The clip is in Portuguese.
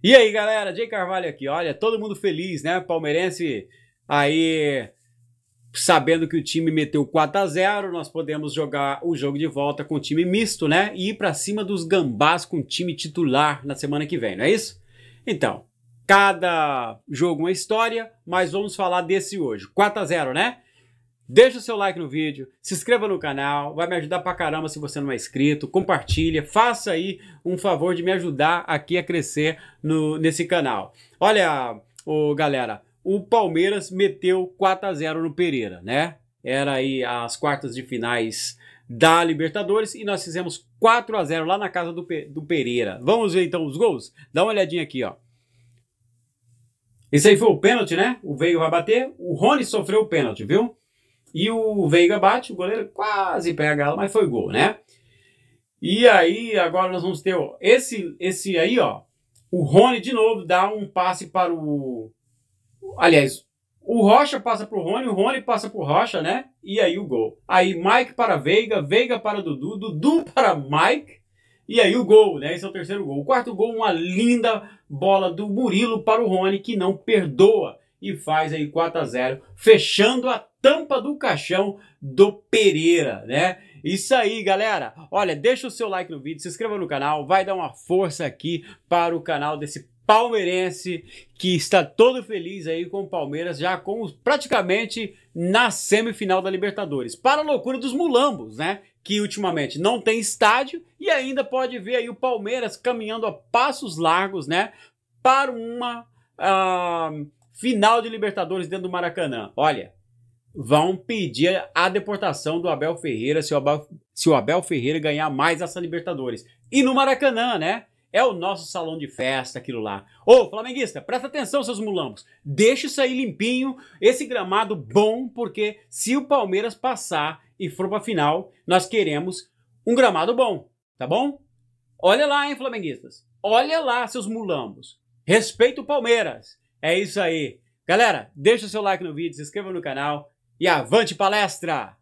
E aí, galera, Jay Carvalho aqui. Olha, todo mundo feliz, né? Palmeirense aí sabendo que o time meteu 4 a 0, nós podemos jogar o jogo de volta com time misto, né? E ir para cima dos Gambás com time titular na semana que vem, não é isso? Então, cada jogo uma história, mas vamos falar desse hoje. 4 a 0, né? Deixa o seu like no vídeo, se inscreva no canal, vai me ajudar pra caramba se você não é inscrito, compartilha, faça aí um favor de me ajudar aqui a crescer no, nesse canal. Olha, ô, galera, o Palmeiras meteu 4 a 0 no Pereira, né? Era aí as quartas de finais da Libertadores e nós fizemos 4 a 0 lá na casa do, do Pereira. Vamos ver então os gols? Dá uma olhadinha aqui, ó. Esse aí foi o pênalti, né? O Veiga vai bater, o Rony sofreu o pênalti, viu? E o Veiga bate, o goleiro quase pega ela, mas foi gol, né? E aí, agora nós vamos ter ó, esse, esse aí, ó. O Rony de novo dá um passe para o. Aliás, o Rocha passa para o Rony, o Rony passa para o Rocha, né? E aí o gol. Aí Mike para Veiga, Veiga para Dudu, Dudu para Mike. E aí o gol, né? Esse é o terceiro gol. O quarto gol, uma linda bola do Murilo para o Rony, que não perdoa e faz aí 4 a 0 fechando a tampa do caixão do Pereira, né? Isso aí, galera. Olha, deixa o seu like no vídeo, se inscreva no canal, vai dar uma força aqui para o canal desse palmeirense que está todo feliz aí com o Palmeiras já com praticamente na semifinal da Libertadores. Para a loucura dos mulambos, né? Que ultimamente não tem estádio e ainda pode ver aí o Palmeiras caminhando a passos largos, né? Para uma uh final de Libertadores dentro do Maracanã. Olha, vão pedir a deportação do Abel Ferreira se o Abel, se o Abel Ferreira ganhar mais essa Libertadores. E no Maracanã, né? É o nosso salão de festa, aquilo lá. Ô, flamenguista, presta atenção, seus mulambos. Deixa isso aí limpinho, esse gramado bom, porque se o Palmeiras passar e for pra final, nós queremos um gramado bom, tá bom? Olha lá, hein, flamenguistas. Olha lá, seus mulambos. Respeita o Palmeiras. É isso aí. Galera, deixa o seu like no vídeo, se inscreva no canal e avante palestra!